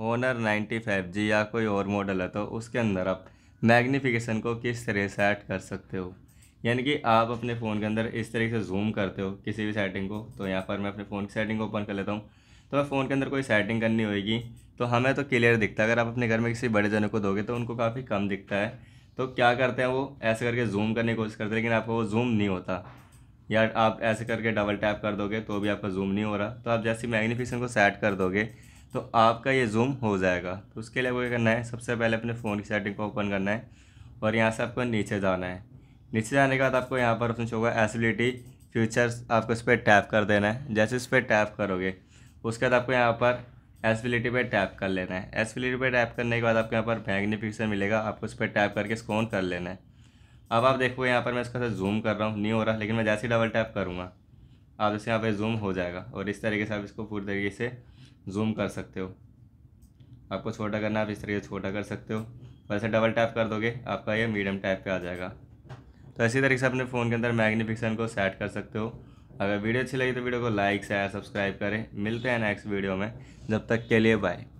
ninety five G या कोई और मॉडल है तो उसके अंदर आप मैग्नीफिकेशन को किस तरह से ऐड कर सकते हो यानी कि आप अपने फ़ोन के अंदर इस तरीके से जूम करते हो किसी भी सेटिंग को तो यहाँ पर मैं अपने फ़ोन की सेटिंग ओपन कर लेता हूँ तो मैं फ़ोन के अंदर कोई सेटिंग करनी होगी तो हमें तो क्लियर दिखता है अगर आप अपने घर में किसी बड़े जनों को दोगे तो उनको काफ़ी कम दिखता है तो क्या करते हैं वो ऐसे करके जूम करने की कोशिश करते हैं लेकिन आपको वो जूम नहीं होता या आप ऐसे करके डबल टैप कर दोगे तो भी आपका जूम नहीं हो रहा तो आप जैसे मैग्नीफिकेशन को सेट कर दोगे तो आपका ये जूम हो जाएगा तो उसके लिए आपको क्या करना है सबसे पहले अपने फ़ोन की सेटिंग को ओपन करना है और यहाँ से आपको नीचे जाना है नीचे जाने के बाद आपको यहाँ पर ऑप्शन होगा एसिबिलिटी फीचर्स आपको इस पर टैप कर देना है जैसे इस पर टैप करोगे उसके बाद आपको यहाँ पर एसिबिलिटी पर टैप कर लेना है एसिबिलिटी पर टैप करने के बाद आपको यहाँ पर मैग्निफिकेशन मिलेगा आपको उस पर टैप करके इसको ऑन कर लेना है अब आप देखो यहाँ पर मैं इसका जूम कर रहा हूँ नहीं हो रहा लेकिन मैं जैसे ही डबल टैप करूँगा आप जैसे यहाँ पर जूम हो जाएगा और इस तरीके से आप इसको पूरी तरीके से जूम कर सकते हो आपको छोटा करना आप इस तरीके से छोटा कर सकते हो वैसे डबल टैप कर दोगे आपका ये मीडियम टाइप पे आ जाएगा तो इसी तरीके से अपने फ़ोन के अंदर मैग्नीफिकेशन को सेट कर सकते हो अगर वीडियो अच्छी लगी तो वीडियो को लाइक शेयर सब्सक्राइब करें मिलते हैं नेक्स्ट वीडियो में जब तक के लिए बाय